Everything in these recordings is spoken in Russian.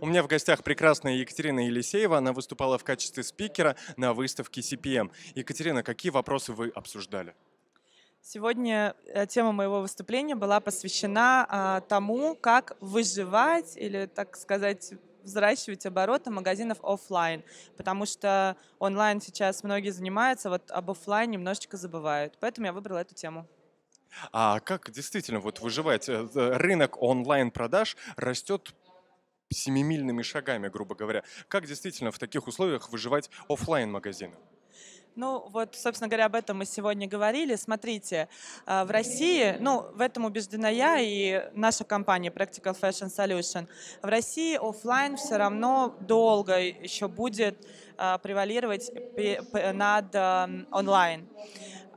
У меня в гостях прекрасная Екатерина Елисеева. Она выступала в качестве спикера на выставке CPM. Екатерина, какие вопросы вы обсуждали? Сегодня э, тема моего выступления была посвящена а, тому, как выживать или, так сказать, взращивать обороты магазинов офлайн, потому что онлайн сейчас многие занимаются, вот об офлайн немножечко забывают. Поэтому я выбрала эту тему. А как действительно вот выживать? Э, э, рынок онлайн-продаж растет семимильными шагами, грубо говоря. Как действительно в таких условиях выживать офлайн магазины ну, вот, собственно говоря, об этом мы сегодня говорили. Смотрите, э, в России, ну, в этом убеждена я и наша компания Practical Fashion Solution, в России офлайн все равно долго еще будет э, превалировать над эм, онлайн.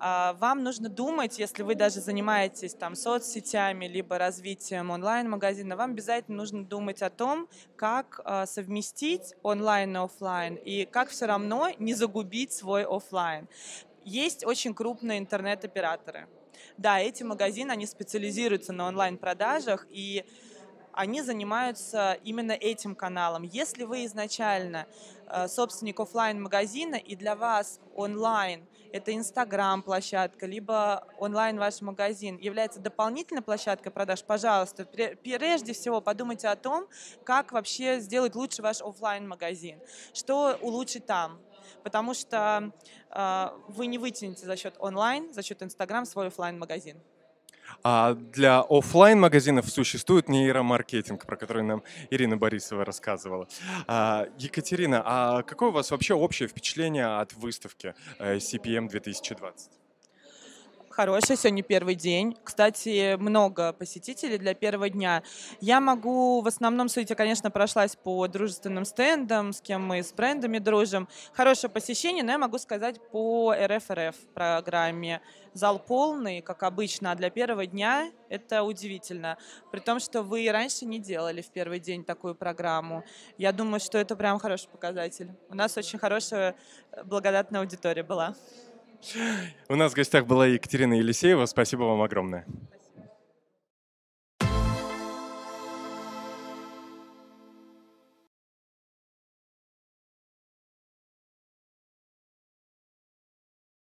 А, вам нужно думать, если вы даже занимаетесь там соцсетями, либо развитием онлайн-магазина, вам обязательно нужно думать о том, как а, совместить онлайн и офлайн, и как все равно не загубить свой офлайн. Есть очень крупные интернет-операторы. Да, эти магазины, они специализируются на онлайн-продажах, и они занимаются именно этим каналом. Если вы изначально э, собственник офлайн магазина и для вас онлайн это Инстаграм площадка, либо онлайн ваш магазин является дополнительной площадкой продаж, пожалуйста, прежде всего подумайте о том, как вообще сделать лучше ваш офлайн магазин, что улучшить там, потому что э, вы не вытянете за счет онлайн, за счет Инстаграм свой офлайн магазин. А для офлайн магазинов существует нейромаркетинг, про который нам Ирина Борисова рассказывала. А, Екатерина, а какое у вас вообще общее впечатление от выставки э, CPM 2020? хорошая, сегодня первый день. Кстати, много посетителей для первого дня. Я могу в основном, судя, конечно, прошлась по дружественным стендам, с кем мы с брендами дружим. Хорошее посещение, но я могу сказать по рф программе. Зал полный, как обычно, а для первого дня это удивительно. При том, что вы раньше не делали в первый день такую программу. Я думаю, что это прям хороший показатель. У нас очень хорошая э, благодатная аудитория была. У нас в гостях была Екатерина Елисеева. Спасибо вам огромное.